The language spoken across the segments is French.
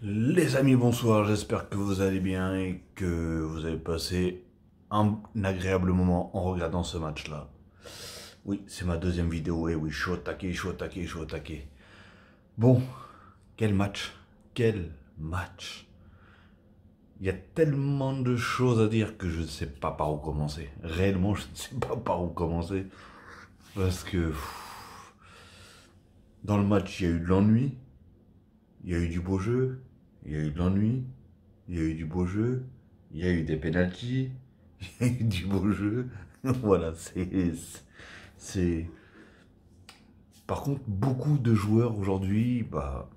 Les amis, bonsoir, j'espère que vous allez bien et que vous avez passé un, agréable moment en regardant ce match-là. Oui, c'est ma deuxième vidéo, et oui, je suis au je suis je suis Bon, quel match, quel match. Il y a tellement de choses à dire que je ne sais pas par où commencer. Réellement, je ne sais pas par où commencer. Parce que... dans le match, il y a eu de l'ennui, il y a eu du beau jeu, il y a eu de l'ennui, il y a eu du beau jeu, il y a eu des pénalties, il y a eu du beau jeu. voilà, c'est. Par contre, beaucoup de joueurs aujourd'hui, bah.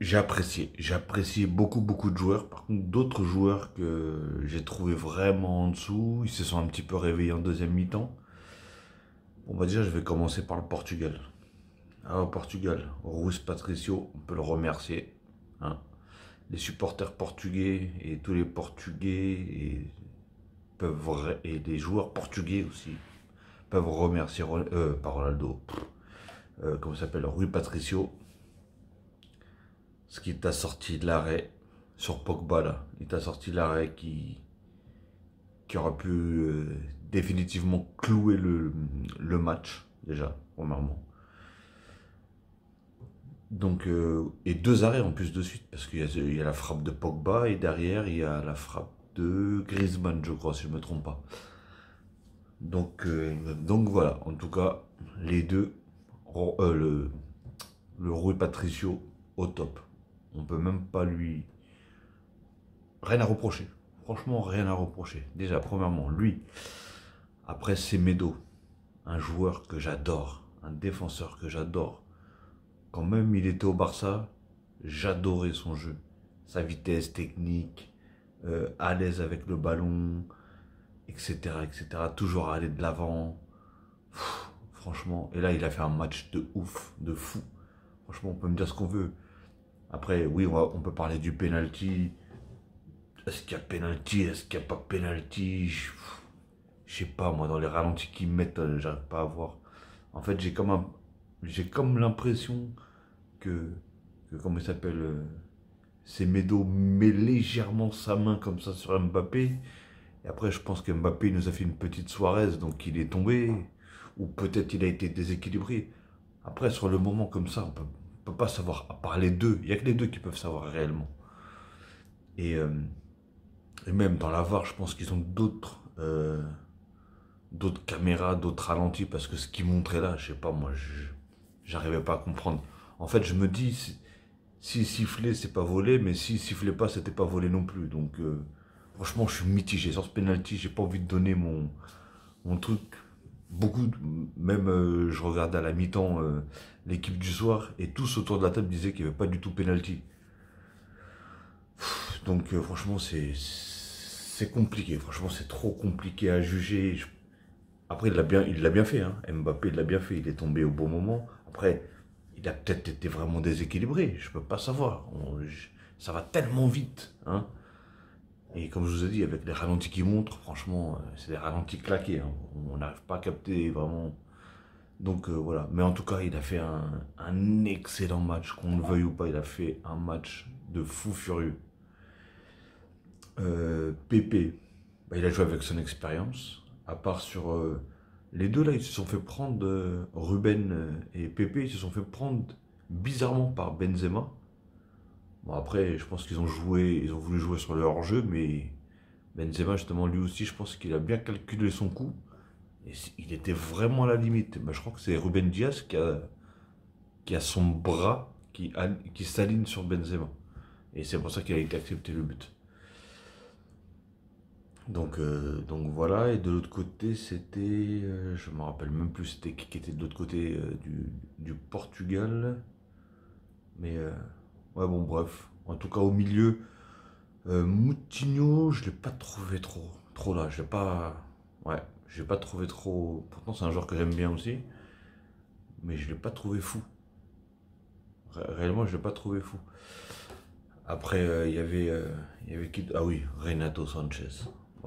J'ai apprécié. J'ai apprécié beaucoup, beaucoup de joueurs. Par contre, d'autres joueurs que j'ai trouvé vraiment en dessous, ils se sont un petit peu réveillés en deuxième mi-temps. Bon va dire, je vais commencer par le Portugal. Hein, au Portugal. Rui Patricio, on peut le remercier. Hein. Les supporters portugais et tous les Portugais et, peuvent, et les joueurs portugais aussi peuvent remercier euh, par Ronaldo. Euh, comment s'appelle Rui Patricio. Ce qui t'a sorti de l'arrêt sur Pogba là. Il t'a sorti de l'arrêt qui, qui aura pu euh, définitivement clouer le, le match déjà, premièrement. Donc, euh, et deux arrêts en plus de suite, parce qu'il y, a la frappe de Pogba et derrière il y a la frappe de Griezmann, je crois, si je ne me trompe pas. Donc, euh, donc voilà, en tout cas, les deux, euh, le, le Patricio au top. On peut même pas lui. Rien à reprocher. Franchement, rien à reprocher. Déjà, premièrement, lui. Après, c'est Medo, un joueur que j'adore, un défenseur que j'adore quand même il était au Barça, j'adorais son jeu. Sa vitesse technique, euh, à l'aise avec le ballon, etc. etc. Toujours à aller de l'avant. Franchement, et là il a fait un match de ouf, de fou. Franchement, on peut me dire ce qu'on veut. Après, oui, on, peut parler du penalty. Est-ce qu'il y a penalty Est-ce qu'il n'y a pas penalty Je sais pas, moi, dans les ralentis qu'ils mettent, euh, j'arrive pas à voir. En fait, j'ai comme un, j'ai comme l'impression que, que, comment il s'appelle, c'est euh, Semedo met légèrement sa main comme ça sur Mbappé. Et après, je pense que Mbappé nous a fait une petite soirée, donc il est tombé, ou peut-être il a été déséquilibré. Après, sur le moment comme ça, on peut, peut pas savoir, à part les deux, il n'y a que les deux qui peuvent savoir réellement. Et, euh, même dans la VAR, je pense qu'ils ont d'autres euh, d'autres caméras, d'autres ralentis, parce que ce qu'ils montrait là, je sais pas, moi, je J'arrivais pas à comprendre. En fait, je me dis, si sifflait, c'est pas volé, mais si sifflait pas, c'était pas volé non plus. Donc, euh, franchement, je suis mitigé. Sur ce penalty, j'ai pas envie de donner mon, mon truc. Beaucoup, même euh, je regardais à la mi-temps euh, l'équipe du soir et tous autour de la table disaient qu'il n'y avait pas du tout penalty. Donc, franchement, c'est compliqué. Franchement, c'est trop compliqué à juger. Après, il l'a bien, bien fait. Hein. Mbappé, l'a bien fait. Il est tombé au bon moment. Après, il a peut-être été vraiment déséquilibré, je ne peux pas savoir. ça va tellement vite. Hein. Et comme je vous ai dit, avec les ralentis qui montrent, franchement, euh, c'est des ralentis claqués. Hein. On n'arrive pas à capter vraiment. Donc euh, voilà. Mais en tout cas, il a fait un, excellent match, qu'on le veuille ou pas. Il a fait un match de fou furieux. Euh, Pépé, bah, il a joué avec son expérience. À part sur euh, les deux là, ils se sont fait prendre, euh, Ruben euh, et Pepe, ils se sont fait prendre bizarrement par Benzema. Bon, après, je pense qu'ils ont joué, ils ont voulu jouer sur leur jeu, mais Benzema, justement, lui aussi, je pense qu'il a bien calculé son coup. Et il était vraiment à la limite. Bah, je crois que c'est Ruben Diaz qui a, qui a son bras qui, qui s'aligne sur Benzema. Et c'est pour ça qu'il a été accepté le but. Donc, euh, donc voilà, et de l'autre côté, c'était, euh, je me rappelle même plus, c'était qui était de l'autre côté euh, du, Portugal. Mais ouais, bon, bref. En tout cas, au milieu, Moutinho, je l'ai pas trouvé trop, trop là. Je l'ai pas, ouais, pas trouvé trop. Pourtant, c'est un genre que j'aime bien aussi, mais je l'ai pas trouvé fou. réellement, je l'ai pas trouvé fou. Après, il y avait, il y avait qui Ah oui, Renato Sanchez.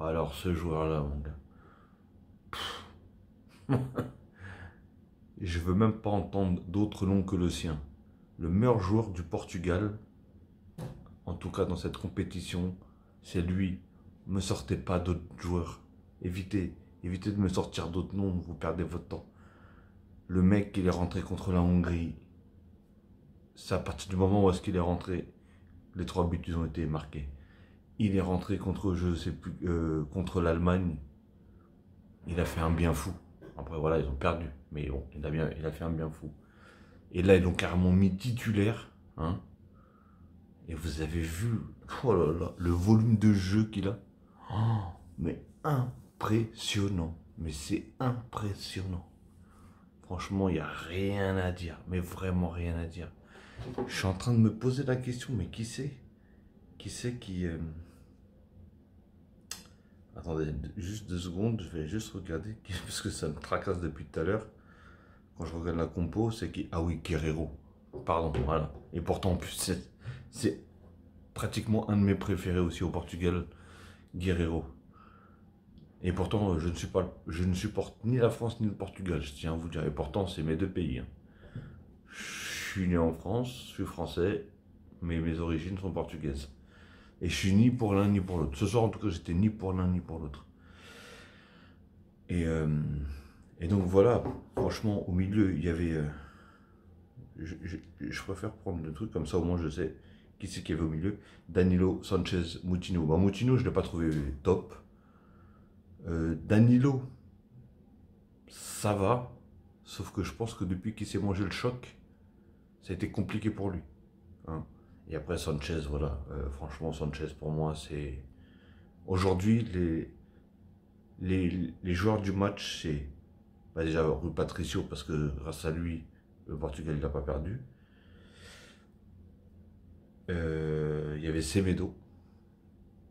Alors ce joueur-là, mon gars. Je veux même pas entendre D'autres noms que le sien. Le meilleur joueur du Portugal, en tout cas dans cette compétition, c'est lui. Me sortez pas d'autres joueurs. Évitez, évitez de me sortir d'autres noms, vous perdez votre temps. Le mec, qui est rentré contre la Hongrie. C'est à partir du moment où est-ce qu'il est rentré, les trois buts ont été marqués il est rentré contre, je sais plus, euh, contre l'Allemagne. Il a fait un bien fou. Après, voilà, ils ont perdu. Mais bon, il a, bien, il a fait un bien fou. Et là, ils l'ont carrément mis titulaire. Hein et vous avez vu oh le volume de jeu qu'il a. Oh, mais impressionnant. Mais c'est impressionnant. Franchement, il n'y a rien à dire. Mais vraiment rien à dire. Je suis en train de me poser la question, mais qui c'est qui c'est qui... Euh, attendez, juste deux secondes, je vais juste regarder, parce que ça me tracasse depuis tout à l'heure. Quand je regarde la compo, c'est qui... Ah oui, Guerrero. Pardon, voilà. Et pourtant, plus, c'est pratiquement un de mes préférés aussi au Portugal, Guerrero. Et pourtant, euh, je ne, suis pas, je ne supporte ni la France ni le Portugal, je tiens à vous dire. Et pourtant, c'est mes deux pays. Hein. Je suis né en France, je suis français, mais mes origines sont portugaises. Et je suis ni pour l'un ni pour l'autre. Ce soir, en tout cas, j'étais ni pour l'un ni pour l'autre. Et, euh, et, donc voilà, franchement, au milieu, il y avait... Euh, je, préfère prendre le truc comme ça, au moins je sais qui c'est qu'il y avait au milieu. Danilo, Sanchez, Moutinho. Bah, Moutinho, je ne l'ai pas trouvé top. Euh, Danilo, ça va. Sauf que je pense que depuis qu'il s'est mangé le choc, ça a été compliqué pour lui. Hein. Et après Sanchez, voilà. Euh, franchement, Sanchez pour moi, c'est. Aujourd'hui, les... les, joueurs du match, c'est. Bah, déjà, Rui Patricio, parce que grâce à lui, le Portugal n'a pas perdu. Euh, il y avait Semedo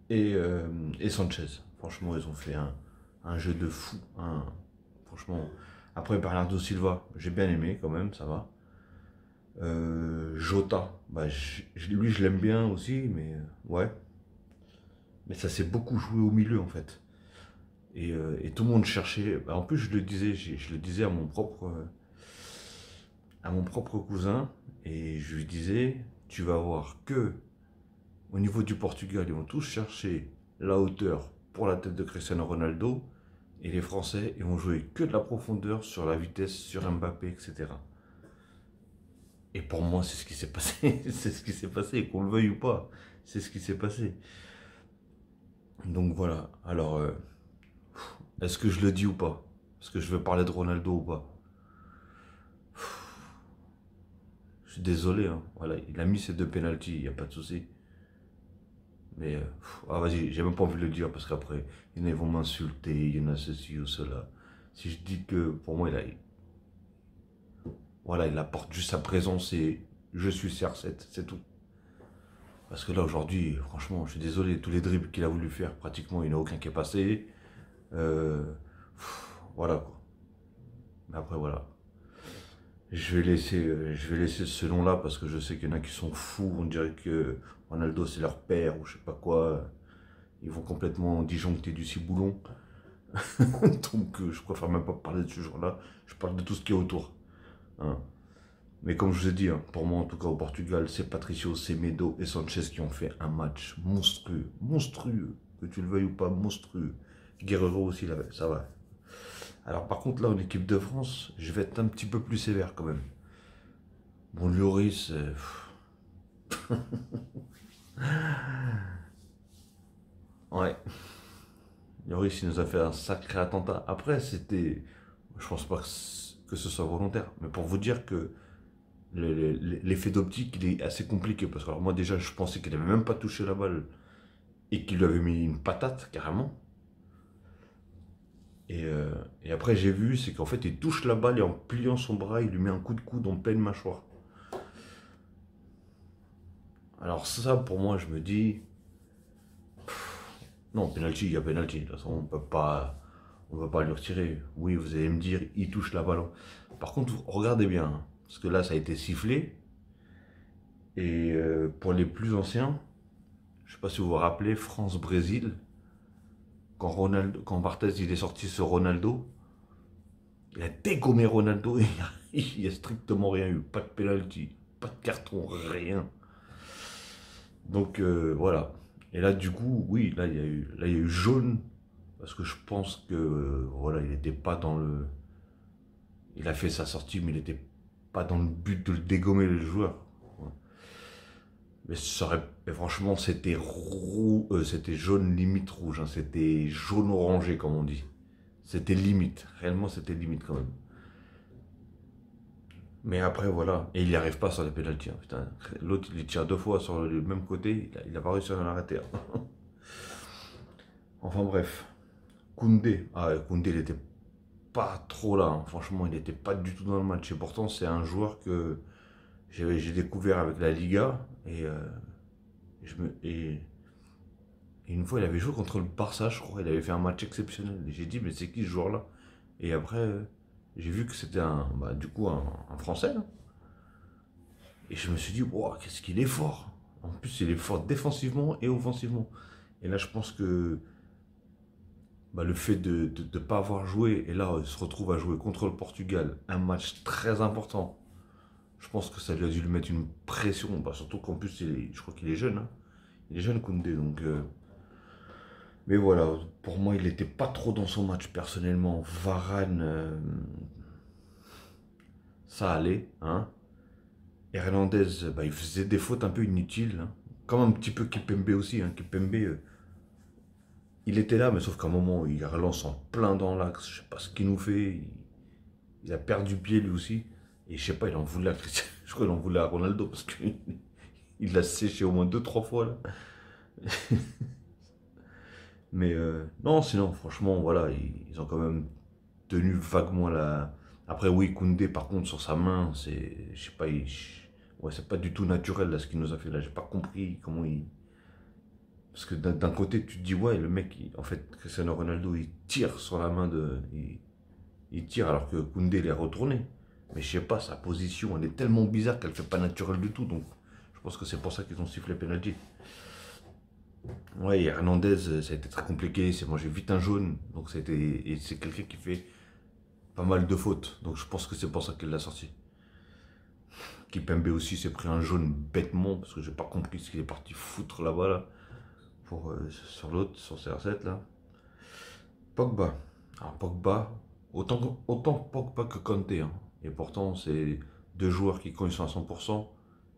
et, euh, et Sanchez. Franchement, ils ont fait un, jeu de fou. franchement. Après Bernardo Silva, j'ai bien aimé quand même, ça va. Euh, Jota, bah, lui je l'aime bien aussi, mais euh, ouais. Mais ça s'est beaucoup joué au milieu en fait. Et, euh, tout le monde cherchait. Bah, en plus, je le disais, je, le disais à mon propre, à mon propre cousin, et je lui disais, tu vas voir que au niveau du Portugal, ils vont tous chercher la hauteur pour la tête de Cristiano Ronaldo, et les Français, ils vont jouer que de la profondeur sur la vitesse, sur Mbappé, etc. Et pour moi, c'est ce qui s'est passé. c'est ce qui s'est passé, qu'on le veuille ou pas. C'est ce qui s'est passé. Donc voilà. Alors, euh, est-ce que je le dis ou pas Est-ce que je veux parler de Ronaldo ou pas Je suis désolé. Hein. Voilà, il a mis ses deux pénalties, il n'y a pas de souci. Mais, euh, ah vas-y, j'ai même pas envie de le dire parce qu'après, ils vont m'insulter, il y en a ceci ou cela. Si je dis que pour moi, il a, voilà, il apporte juste sa présence et je suis CR7, c'est tout. Parce que là, aujourd'hui, franchement, je suis désolé, tous les dribbles qu'il a voulu faire, pratiquement, il n'y en a aucun qui est passé. Euh, voilà, quoi. Mais après, voilà. Je vais laisser, je vais laisser ce nom-là parce que je sais qu'il y en a qui sont fous. On dirait que Ronaldo, c'est leur père ou je sais pas quoi. Ils vont complètement disjoncter du ciboulon. Donc, euh, je préfère même pas parler de ce genre-là. Je parle de tout ce qui est autour. Hein. Mais comme je vous ai dit, hein, pour moi en tout cas au Portugal, c'est Patricio, Semedo et Sanchez qui ont fait un match monstrueux, monstrueux, que tu le veuilles ou pas, monstrueux. Guerrero aussi l'avait, ça va. Alors par contre là, en équipe de France, je vais être un petit peu plus sévère quand même. Bon, Lloris... Euh, ouais. Lloris, il nous a fait un sacré attentat. Après, c'était... Je pense pas que que ce soit volontaire. Mais pour vous dire que l'effet d'optique, il est assez compliqué. Parce que moi, déjà, je pensais qu'il n'avait même pas touché la balle et qu'il lui avait mis une patate, carrément. Euh, et, après, j'ai vu, c'est qu'en fait, il touche la balle et en pliant son bras, il lui met un coup de coude en pleine mâchoire. Alors ça, pour moi, je me dis... non, penalty, il y a penalty. on peut pas on va pas le retirer. Oui, vous allez me dire, il touche la balle. Par contre, regardez bien, hein, parce que là, ça a été sifflé. Et euh, pour les plus anciens, je sais pas si vous vous rappelez, France-Brésil, quand, Ronaldo, quand Barthez il est sorti sur Ronaldo, il a dégommé Ronaldo, et il n'y a, strictement rien eu, pas de penalty, pas de carton, rien. Donc euh, voilà. Et là, du coup, oui, là, il y eu, là, il y a eu jaune parce que je pense que, euh, voilà, il n'était pas dans le. Il a fait sa sortie, mais il n'était pas dans le but de le dégommer, le joueur. Mais, ça franchement, c'était euh, c'était jaune limite rouge, hein. c'était jaune orangé, comme on dit. C'était limite, réellement, c'était limite quand même. Mais après, voilà. Et il n'y arrive pas sur les pénalty. Hein. L'autre, il tire deux fois sur le même côté. Il n'a pas réussi à l'arrêter. enfin, bref. Koundé, ah, Koundé, il n'était pas trop là. Hein. Franchement, il n'était pas du tout dans le match. Et pourtant, c'est un joueur que j'ai découvert avec la Liga. Euh, et, une fois, il avait joué contre le Barça, je crois. Il avait fait un match exceptionnel. Et j'ai dit, mais c'est qui ce joueur-là Et après, j'ai vu que c'était un, bah, du coup un, Français. Hein. Et je me suis dit, qu'est-ce qu'il est fort En plus, il est fort défensivement et offensivement. Et là, je pense que bah, le fait de ne pas avoir joué, et là, il se retrouve à jouer contre le Portugal, un match très important. Je pense que ça lui a dû lui mettre une pression, bah, surtout qu'en plus, il je crois qu'il est jeune. Hein. Il est jeune, Koundé, donc. Euh. Mais voilà, pour moi, il n'était pas trop dans son match personnellement. Varane, euh, ça allait. Hein. Hernandez, bah, il faisait des fautes un peu inutiles. Hein. Comme un petit peu Kipembe aussi. Hein. Kipembe. Euh, il était là, mais sauf qu'à un moment, il relance en plein dans l'axe. Je sais pas ce qu'il nous fait. Il, a perdu pied lui aussi. Et je sais pas, il en voulait à Je crois qu'il en voulait à Ronaldo parce qu'il l'a séché au moins deux, trois fois là. mais euh, non, sinon, franchement, voilà, ils, ont quand même tenu vaguement la. Après, oui, Koundé, par contre, sur sa main, c'est. Je sais pas, ouais, c'est pas du tout naturel là ce qu'il nous a fait là. J'ai pas compris comment il parce que d'un côté, tu te dis, ouais, le mec, en fait, Cristiano Ronaldo, il tire sur la main de. Il, tire alors que Koundé est retourné. Mais je sais pas, sa position, elle est tellement bizarre qu'elle fait pas naturel du tout. Donc, je pense que c'est pour ça qu'ils ont sifflé penalty. Ouais, Hernandez, euh, ça a été très compliqué. C'est mangé vite un jaune. Donc, Et c'est quelqu'un qui fait pas mal de fautes. Donc, je pense que c'est pour ça qu'il l'a sorti. Kipembe aussi s'est pris un jaune bêtement parce que j'ai pas compris ce qu'il est parti foutre là-bas là. -bas, euh, sur l'autre, sur CR7 là. Pogba. Alors Pogba, autant, autant Pogba que Conte. Hein. Et pourtant, c'est deux joueurs qui, connaissent à 100%,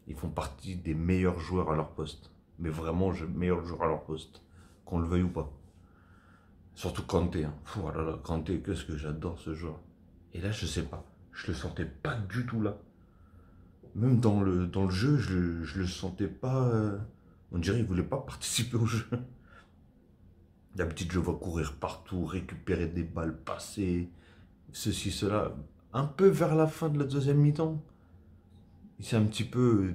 ils font partie des meilleurs joueurs à leur poste. Mais vraiment, meilleurs joueurs à leur poste, qu'on le veuille ou pas. Surtout Kanté. Hein. Pouh, ah là, là, Kanté, qu'est-ce que j'adore ce joueur. Et là, je sais pas. Je le sentais pas du tout là. Même dans le, dans le jeu, je, je le sentais pas. Euh, on dirait qu'il ne voulait pas participer au jeu. D'habitude, je vois courir partout, récupérer des balles, passer, ceci, cela. Un peu vers la fin de la deuxième mi-temps, il s'est un petit peu.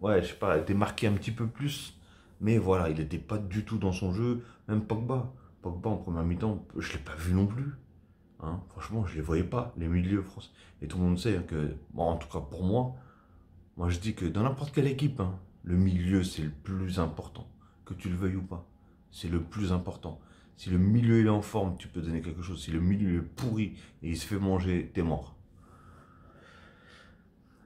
ouais, je sais pas, démarqué un petit peu plus. Mais voilà, il n'était pas du tout dans son jeu. Même Pogba. Pogba en première mi-temps, je ne l'ai pas vu non plus. Hein, franchement, je ne les voyais pas, les milieux français. Et tout le monde sait que, bon, en tout cas pour moi, moi je dis que dans n'importe quelle équipe, hein, le milieu, c'est le plus important. Que tu le veuilles ou pas, c'est le plus important. Si le milieu est en forme, tu peux donner quelque chose. Si le milieu est pourri et il se fait manger, t'es mort.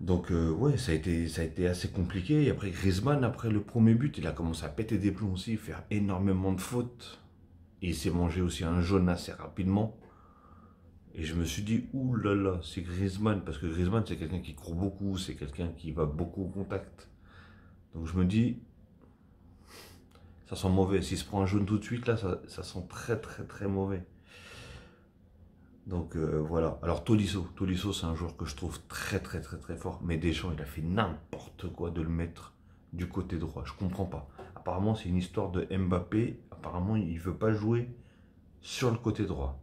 Donc euh, ouais, ça a, été, ça a été assez compliqué. Et après Griezmann, après le premier but, il a commencé à péter des plombs aussi, faire énormément de fautes. Et il s'est mangé aussi un jaune assez rapidement. Et je me suis dit, oulala, là là, c'est Griezmann, parce que Griezmann, c'est quelqu'un qui court beaucoup, c'est quelqu'un qui va beaucoup au contact. Donc je me dis, ça sent mauvais. S'il se prend un jaune tout de suite, là, ça, sent très très très mauvais. Donc euh, voilà. Alors Tolisso, Tolisso c'est un joueur que je trouve très très très très fort. Mais gens, il a fait n'importe quoi de le mettre du côté droit. Je comprends pas. Apparemment, c'est une histoire de Mbappé. Apparemment, il veut pas jouer sur le côté droit.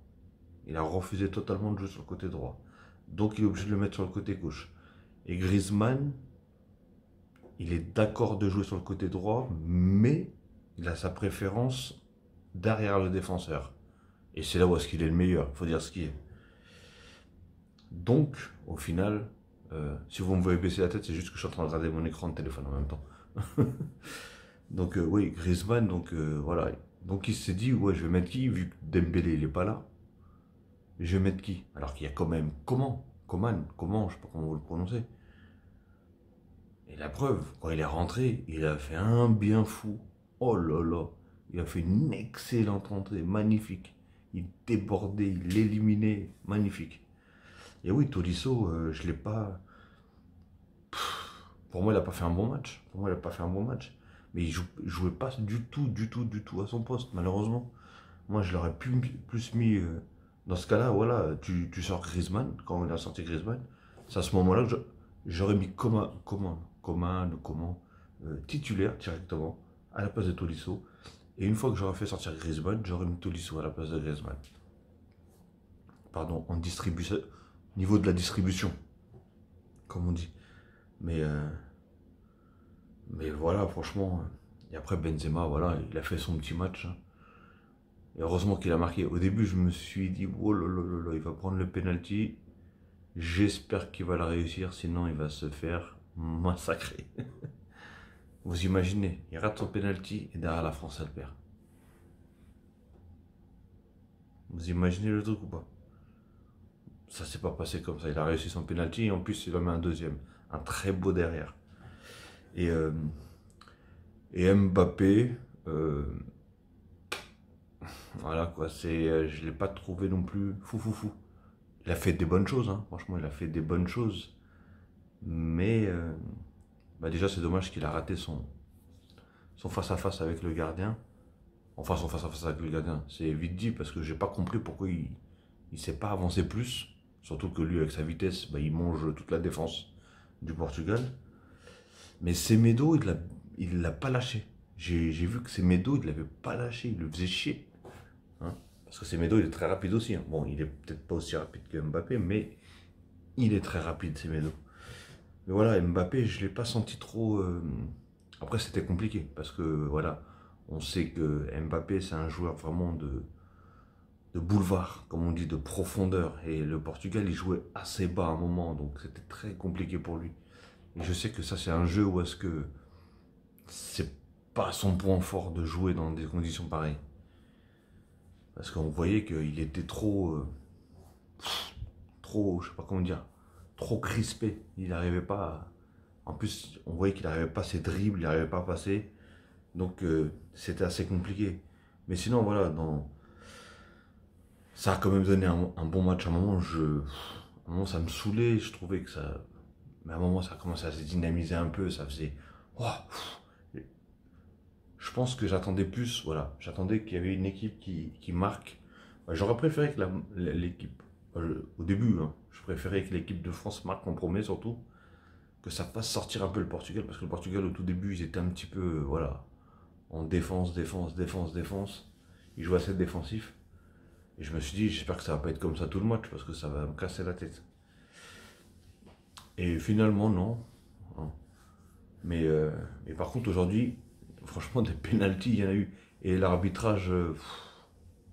Il a refusé totalement de jouer sur le côté droit. Donc il est obligé de le mettre sur le côté gauche. Et Griezmann, il est d'accord de jouer sur le côté droit, mais il a sa préférence derrière le défenseur. Et c'est là où est-ce qu'il est le meilleur, faut dire ce qui est. Donc, au final, euh, si vous me voyez baisser la tête, c'est juste que je suis en train de regarder mon écran de téléphone en même temps. donc euh, oui, Griezmann, donc euh, voilà. Donc il s'est dit, ouais, je vais mettre qui Vu que Dembélé, il est pas là. Je vais mettre qui Alors qu'il y a quand même comment Coman Comment Je sais pas comment vous le prononcez. Et la preuve, quand il est rentré, il a fait un bien fou. Oh là là, il a fait une excellente entrée, magnifique. Il débordait, il éliminait, magnifique. Et oui, Tolisso, je euh, je l'ai pas. pour moi, il n'a pas fait un bon match. Pour moi, il n'a pas fait un bon match. Mais il ne jouait pas du tout, du tout, du tout à son poste, malheureusement. Moi, je l'aurais plus, mis. Euh, dans ce cas-là, voilà, tu, tu, sors Griezmann, quand on a sorti Griezmann, c'est à ce moment-là que j'aurais mis comment, comment commun le comment euh, titulaire directement, à la place de Tolisso. Et une fois que j'aurai fait sortir Griezmann, j'aurai mis Tolisso à la place de Griezmann. Pardon, on distribue niveau de la distribution, comme on dit. Mais, euh, mais voilà, franchement. Et après, Benzema, voilà, il a fait son petit match. Hein. Et heureusement qu'il a marqué. Au début, je me suis dit, oh il va prendre le penalty. J'espère qu'il va la réussir, sinon il va se faire massacré. Vous imaginez, il rate son penalty et derrière la France elle perd. Vous imaginez le truc ou pas Ça s'est pas passé comme ça. Il a réussi son penalty et en plus il a mis un deuxième, un très beau derrière. Et, euh, et Mbappé, euh, voilà quoi. C'est, je l'ai pas trouvé non plus fou fou fou. Il a fait des bonnes choses, hein. franchement, il a fait des bonnes choses mais euh, bah déjà, c'est dommage qu'il a raté son face-à-face avec le gardien. Enfin, son face-à-face avec le gardien, c'est vite dit parce que j'ai pas compris pourquoi il ne s'est pas avancé plus. Surtout que lui, avec sa vitesse, bah, il mange toute la défense du Portugal. Mais Semedo, il l'a l'a pas lâché. J'ai vu que Semedo, il l'avait pas lâché, il le faisait chier. Hein. Parce que Semedo, il est très rapide aussi. Hein. Bon, il est peut-être pas aussi rapide que Mbappé, mais il est très rapide, Semedo. Mais voilà, Mbappé, je ne l'ai pas senti trop. Euh, après, c'était compliqué parce que voilà, on sait que Mbappé, c'est un joueur vraiment de, de boulevard, comme on dit, de profondeur. Et le Portugal, il jouait assez bas à un moment, donc c'était très compliqué pour lui. je sais que ça, c'est un jeu où est-ce que c'est pas son point fort de jouer dans des conditions pareilles. Parce qu'on voyait qu'il était trop. Euh, trop, je sais pas comment dire, trop crispé. Il n'arrivait pas. En plus, on voyait qu'il n'arrivait pas ses dribbles, il n'arrivait pas à passer. Donc, euh, c'était assez compliqué. Mais sinon, voilà, dans... ça a quand même donné un, bon match. À un moment, je... un moment, ça me saoulait. Je trouvais que ça. Mais à un moment, ça commencé à se dynamiser un peu. Ça faisait. je pense que j'attendais plus. Voilà, j'attendais qu'il y avait une équipe qui, qui marque. Bah, j'aurais préféré que l'équipe, euh, au début, hein, je préférais que l'équipe de France marque compromis, surtout, que ça fasse sortir un peu le Portugal, parce que le Portugal au tout début, ils étaient un petit peu, euh, voilà, en défense, défense, défense, défense. Ils jouaient assez défensif. Et je me suis dit, j'espère que ça va pas être comme ça tout le match, parce que ça va me casser la tête. Et finalement, non. Hein. Mais, mais euh, par contre, aujourd'hui, franchement, des pénalties, il y en a eu. Et l'arbitrage, euh,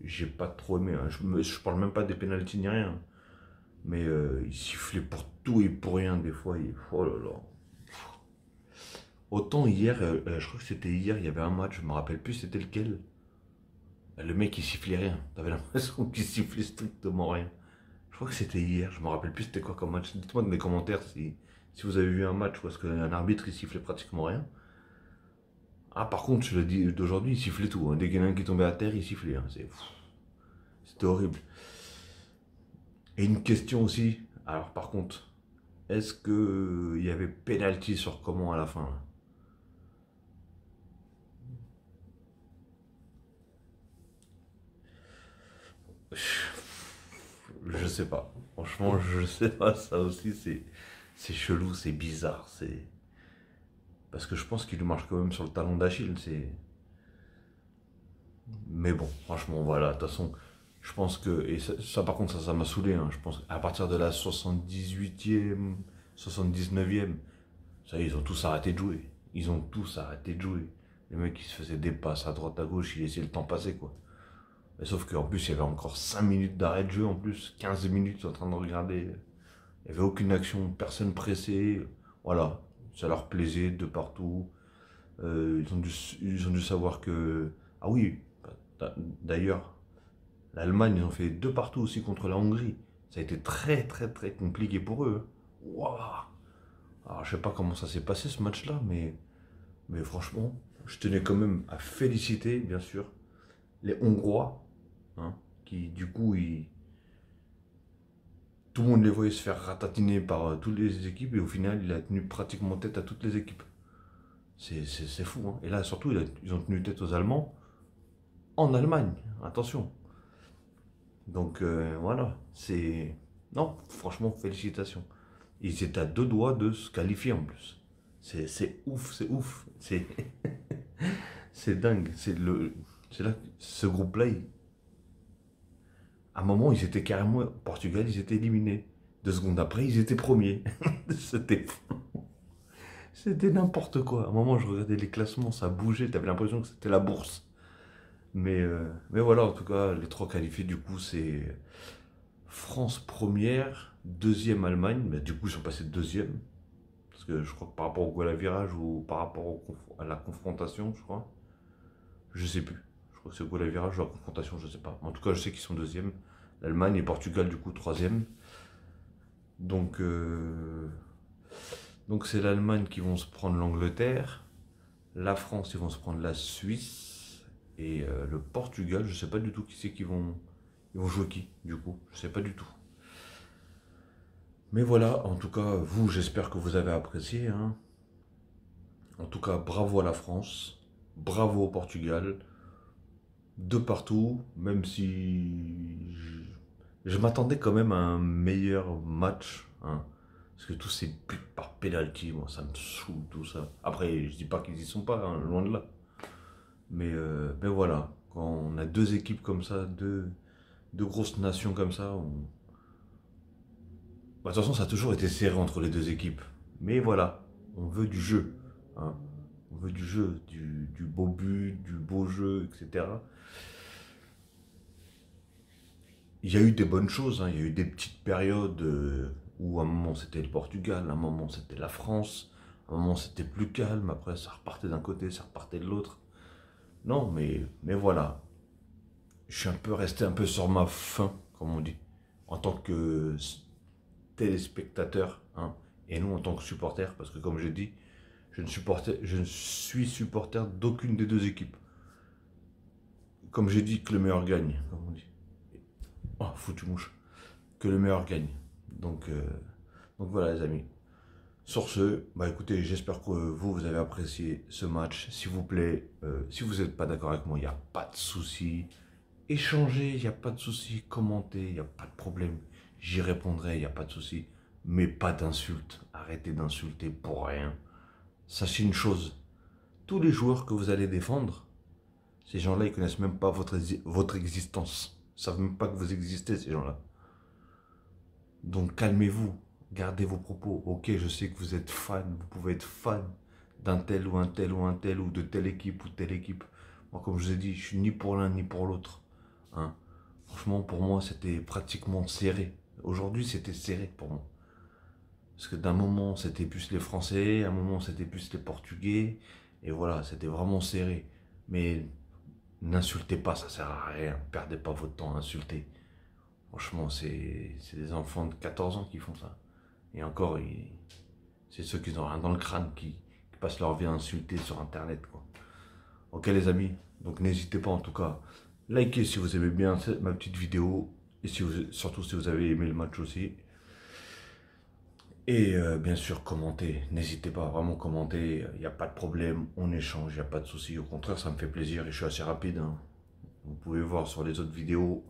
j'ai pas trop aimé. Hein. Je, je parle même pas des pénalties ni rien. Mais euh, il sifflait pour tout et pour rien des fois. oh là là. Autant hier, euh, euh, je crois que c'était hier, il y avait un match, je me rappelle plus c'était lequel. Le mec il sifflait rien. T'avais l'impression qu'il sifflait strictement rien. Je crois que c'était hier, je me rappelle plus c'était quoi comme match. Dites-moi dans les commentaires si, si vous avez vu un match parce qu'un arbitre il sifflait pratiquement rien. Ah par contre, je le dis d'aujourd'hui, il sifflait tout. Hein. Dès qu'il y en a qui tombait à terre, il sifflait. Hein. C'était horrible. Et une question aussi, alors par contre, est-ce qu'il y avait pénalty sur comment à la fin Je sais pas. Franchement, je sais pas. Ça aussi, c'est, chelou, c'est bizarre. c'est Parce que je pense qu'il lui marche quand même sur le talon d'Achille. C'est... Mais bon, franchement, voilà. De toute façon, je pense que, et ça, par contre, ça, ça m'a saoulé, hein. je pense, à partir de la 78e, 79e, ça y est, ils ont tous arrêté de jouer. Ils ont tous arrêté de jouer. Les mecs, ils se faisaient des passes à droite, à gauche, ils laissaient le temps passer, quoi. Mais sauf qu'en plus, il y avait encore 5 minutes d'arrêt de jeu, en plus, 15 minutes en train de regarder. Il n'y avait aucune action, personne pressé. Voilà, ça leur plaisait de partout. Euh, ils, ont dû, ils ont dû savoir que. Ah oui, bah, d'ailleurs, L'Allemagne, ils ont fait deux partout aussi contre la Hongrie. Ça a été très très très compliqué pour eux. Hein. Waouh Alors je sais pas comment ça s'est passé ce match-là, mais, mais franchement, je tenais quand même à féliciter, bien sûr, les Hongrois, hein, qui du coup, ils... tout le monde les voyait se faire ratatiner par euh, toutes les équipes, et au final, il a tenu pratiquement tête à toutes les équipes. C'est fou. Hein. Et là, surtout, ils ont tenu tête aux Allemands en Allemagne. Attention, donc euh, voilà, c'est. Non, franchement, félicitations. Ils étaient à deux doigts de se qualifier en plus. C'est ouf, c'est ouf. C'est. c'est dingue. C'est le. C'est là ce groupe-là. À un moment, ils étaient carrément. Portugal, ils étaient éliminés. Deux secondes après, ils étaient premiers. C'était C'était n'importe quoi. À un moment, je regardais les classements, ça bougeait. T'avais l'impression que c'était la bourse. Mais, euh, mais voilà, en tout cas, les trois qualifiés, du coup, c'est France première, deuxième Allemagne. Mais du coup, ils sont passés deuxième. Parce que je crois que par rapport au goal à virage ou par rapport à la confrontation, je crois. Je sais plus. Je crois que c'est au goal à virage ou la confrontation, je sais pas. En tout cas, je sais qu'ils sont deuxième. L'Allemagne et Portugal, du coup, troisième. Donc, euh, donc c'est l'Allemagne qui vont se prendre l'Angleterre. La France, ils vont se prendre la Suisse. Et euh, le Portugal, je sais pas du tout qui c'est qui vont, ils vont jouer qui, du coup. Je sais pas du tout. Mais voilà, en tout cas, vous, j'espère que vous avez apprécié. Hein. En tout cas, bravo à la France, bravo au Portugal, de partout, même si je, m'attendais quand même à un meilleur match. Hein. Parce que tous ces buts par pénalty, moi, ça me saoule, tout ça. Après, je dis pas qu'ils y sont pas, hein, loin de là. Euh, mais voilà, quand on a deux équipes comme ça, deux, grosses nations comme ça, bah, de toute façon, ça a toujours été serré entre les deux équipes. Mais voilà, on veut du jeu. Hein. On veut du jeu, du, beau but, du beau jeu, etc. Il y a eu des bonnes choses, hein. il y a eu des petites périodes euh, où à un moment c'était le Portugal, à un moment c'était la France, à un moment c'était plus calme, après ça repartait d'un côté, ça repartait de l'autre. Non, mais, mais voilà. Je suis un peu resté un peu sur ma faim, comme on dit, en tant que téléspectateur, hein, et nous en tant que supporter, parce que comme je dis, je ne, je ne suis supporter d'aucune des deux équipes. Comme j'ai dit, que le meilleur gagne, comme on dit. Oh, foutu mouche. Que le meilleur gagne. Donc, euh, donc voilà les amis. Sur ce, bah écoutez, j'espère que vous, vous avez apprécié ce match. S'il vous plaît, euh, si vous n'êtes pas d'accord avec moi, il n'y a pas de souci. Échangez, il n'y a pas de souci. Commentez, il n'y a pas de problème. J'y répondrai, il n'y a pas de souci. Mais pas d'insultes. Arrêtez d'insulter pour rien. Sachez une chose. Tous les joueurs que vous allez défendre, ces gens-là, ils connaissent même pas votre, votre existence. Ils savent même pas que vous existez, ces gens-là. Donc calmez-vous gardez vos propos. Ok, je sais que vous êtes fan, vous pouvez être fan d'un tel ou un tel ou un tel ou de telle équipe ou telle équipe. Moi, comme je vous ai dit, je suis ni pour l'un ni pour l'autre. Hein. Franchement, pour moi, c'était pratiquement serré. Aujourd'hui, c'était serré pour moi. Parce que d'un moment, c'était plus les Français, à un moment, c'était plus les Portugais. Et voilà, c'était vraiment serré. Mais n'insultez pas, ça sert à rien. Perdez pas votre temps à insulter. Franchement, c'est des enfants de 14 ans qui font ça. Et encore, c'est ceux qui n'ont rien dans le crâne qui, passent leur vie à insulter sur Internet. Ok les amis, donc n'hésitez pas en tout cas, likez si vous aimez bien ma petite vidéo, et si vous, surtout si vous avez aimé le match aussi. Et euh, bien sûr, commentez, n'hésitez pas à vraiment commenter, il n'y a pas de problème, on échange, il n'y a pas de souci. Au contraire, ça me fait plaisir et je suis assez rapide. Hein. Vous pouvez voir sur les autres vidéos,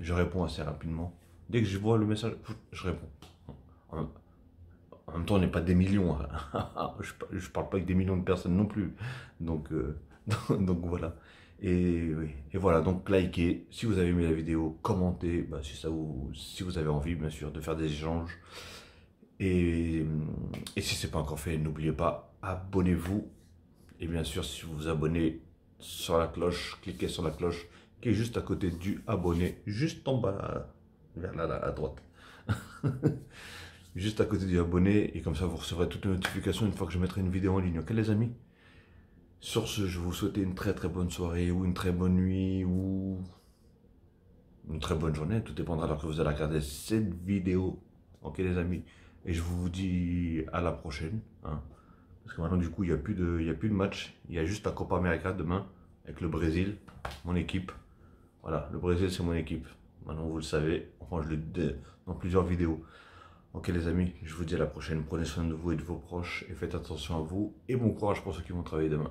je réponds assez rapidement. Dès que je vois le message, je réponds en, même temps, on n'est pas des millions. Hein. je ne parle pas avec des millions de personnes non plus. Donc, euh, donc voilà. Et, voilà, donc likez si vous avez aimé la vidéo, commentez bah, si, ça vous, si vous avez envie, bien sûr, de faire des échanges. Et, mm, si ce n'est pas encore fait, n'oubliez pas, abonnez-vous. Et bien sûr, si vous vous abonnez sur la cloche, cliquez sur la cloche qui est juste à côté du abonné, juste en bas, vers à droite. juste à côté du abonné et comme ça vous recevrez toutes les notifications une fois que je mettrai une vidéo en ligne. Ok les amis Sur ce, je vous souhaite une très très bonne soirée ou une très bonne nuit ou une très bonne journée. Tout dépendra alors que vous allez regarder cette vidéo. Ok les amis Et je vous dis à la prochaine. Hein. Parce que maintenant du coup il n'y a, plus de, a plus de match. Il y a juste la Copa América demain avec le Brésil, mon équipe. Voilà, le Brésil c'est mon équipe. Maintenant vous le savez, enfin je le dis dans plusieurs vidéos. Ok les amis, je vous dis à la prochaine, prenez soin de vous et de vos proches et faites attention à vous et bon courage pour ceux qui vont travailler demain.